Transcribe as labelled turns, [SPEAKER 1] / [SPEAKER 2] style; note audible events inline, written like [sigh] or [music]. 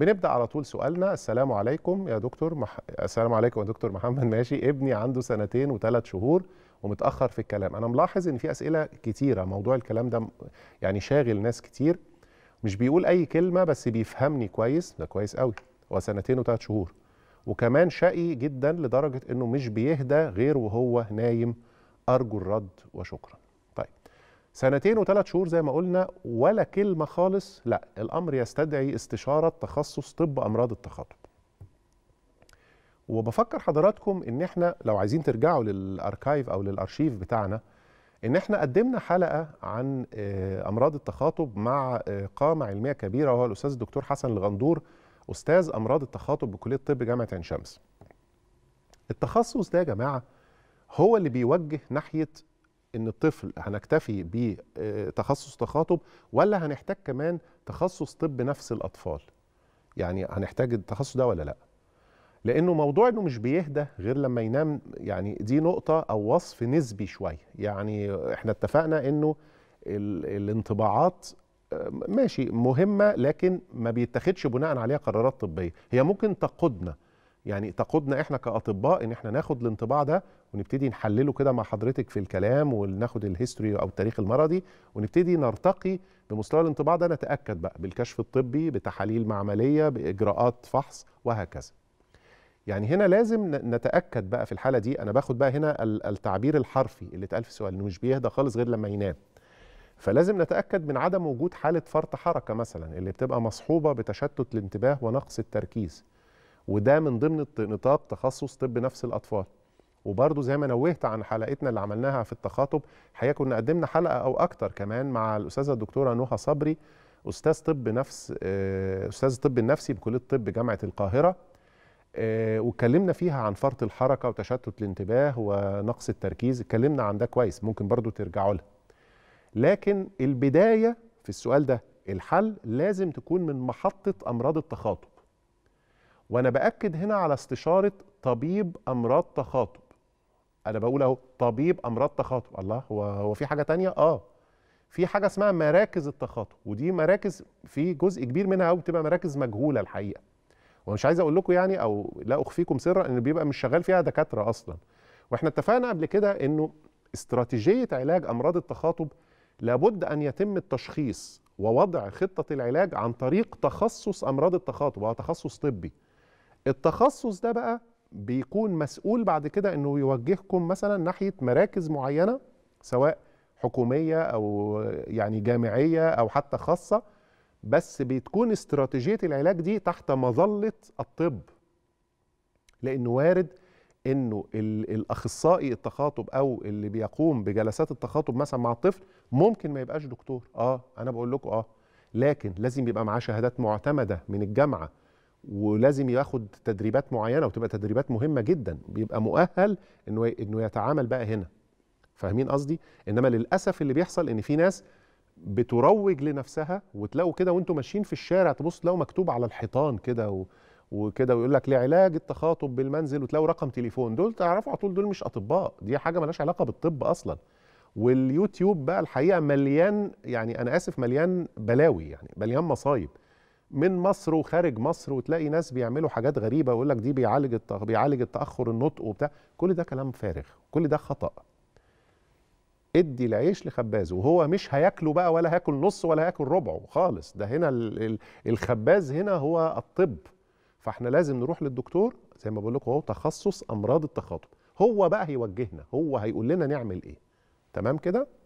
[SPEAKER 1] بنبدا على طول سؤالنا السلام عليكم يا دكتور مح... السلام عليكم يا دكتور محمد [laughs] ماشي ابني عنده سنتين وثلاث شهور ومتاخر في الكلام انا ملاحظ ان في اسئله كتيره موضوع الكلام ده يعني شاغل ناس كتير مش بيقول اي كلمه بس بيفهمني كويس ده كويس قوي هو سنتين وثلاث شهور وكمان شقي جدا لدرجه انه مش بيهدى غير وهو نايم ارجو الرد وشكرا سنتين وثلاث شهور زي ما قلنا ولا كلمة خالص لا الأمر يستدعي استشارة تخصص طب أمراض التخاطب وبفكر حضراتكم ان احنا لو عايزين ترجعوا للاركايف او للارشيف بتاعنا ان احنا قدمنا حلقه عن آه، امراض التخاطب مع آه، قامه علميه كبيره وهو الاستاذ الدكتور حسن الغندور استاذ امراض التخاطب بكليه طب جامعه عين شمس التخصص ده يا جماعه هو اللي بيوجه ناحيه ان الطفل هنكتفي بتخصص تخاطب ولا هنحتاج كمان تخصص طب نفس الاطفال يعني هنحتاج التخصص ده ولا لا لانه موضوع انه مش بيهدى غير لما ينام يعني دي نقطه او وصف نسبي شويه يعني احنا اتفقنا انه الانطباعات آه، ماشي مهمه لكن ما بيتاخدش بناء عليها قرارات طبيه هي ممكن تقودنا يعني تقودنا احنا كاطباء ان احنا ناخد الانطباع ده ونبتدي نحلله كده مع حضرتك في الكلام وناخد الهيستوري او التاريخ المرضي ونبتدي نرتقي بمستوى الانطباع ده نتاكد بقى بالكشف الطبي بتحاليل معمليه باجراءات فحص وهكذا. يعني هنا لازم نتاكد بقى في الحاله دي انا باخد بقى هنا التعبير الحرفي اللي اتقال في السؤال انه مش بيهدى خالص غير لما ينام. فلازم نتاكد من عدم وجود حاله فرط حركه مثلا اللي بتبقى مصحوبه بتشتت الانتباه ونقص التركيز. وده من ضمن نطاق تخصص طب نفس الاطفال وبرضه زي ما نوهت عن حلقتنا اللي عملناها في التخاطب الحقيقه كنا قدمنا حلقه او اكتر كمان مع الاستاذه الدكتوره نهى صبري استاذ طب نفس آه، استاذ الطب النفسي بكليه الطب جامعه القاهره آه، واتكلمنا فيها عن فرط الحركه وتشتت الانتباه ونقص التركيز اتكلمنا عن ده كويس ممكن برضه ترجعوا لها لكن البدايه في السؤال ده الحل لازم تكون من محطه امراض التخاطب وانا باكد هنا على استشاره طبيب امراض تخاطب انا بقول اهو طبيب امراض تخاطب الله هو هو في حاجه تانية اه في حاجه اسمها مراكز التخاطب ودي مراكز في جزء كبير منها او بتبقى مراكز مجهوله الحقيقه ومش عايز اقول لكم يعني او لا اخفيكم سرا ان بيبقى مش شغال فيها دكاتره اصلا واحنا اتفقنا قبل كده انه استراتيجيه علاج امراض التخاطب لابد ان يتم التشخيص ووضع خطه العلاج عن طريق تخصص امراض التخاطب وهو تخصص طبي التخصص ده بقى بيكون مسؤول بعد كده انه يوجهكم مثلا ناحيه مراكز معينه سواء حكوميه او يعني جامعيه او حتى خاصه بس بتكون استراتيجيه العلاج دي تحت مظله الطب لانه وارد انه الاخصائي التخاطب او اللي بيقوم بجلسات التخاطب مثلا مع الطفل ممكن ما يبقاش دكتور اه انا بقول لكم اه لكن لازم يبقى معاه شهادات معتمده من الجامعه ولازم ياخد تدريبات معينه وتبقى تدريبات مهمه جدا بيبقى مؤهل انه انه يتعامل بقى هنا فاهمين قصدي انما للاسف اللي بيحصل ان في ناس بتروج لنفسها وتلاقوا كده وانتم ماشيين في الشارع تبص تلاقوا مكتوب على الحيطان كده و... وكده ويقول لك لعلاج التخاطب بالمنزل وتلاقوا رقم تليفون دول تعرفوا على طول دول مش اطباء دي حاجه ملهاش علاقه بالطب اصلا واليوتيوب بقى الحقيقه مليان يعني انا اسف مليان بلاوي يعني مليان مصايب من مصر وخارج مصر وتلاقي ناس بيعملوا حاجات غريبه ويقول لك دي بيعالج التأخ... بيعالج التاخر النطق وبتاع كل ده كلام فارغ كل ده خطا ادي العيش لخبازه وهو مش هياكله بقى ولا هياكل نص ولا هياكل ربعه خالص ده هنا الخباز هنا هو الطب فاحنا لازم نروح للدكتور زي ما بقول لكم هو تخصص امراض التخاطب هو بقى هيوجهنا هو هيقول لنا نعمل ايه تمام كده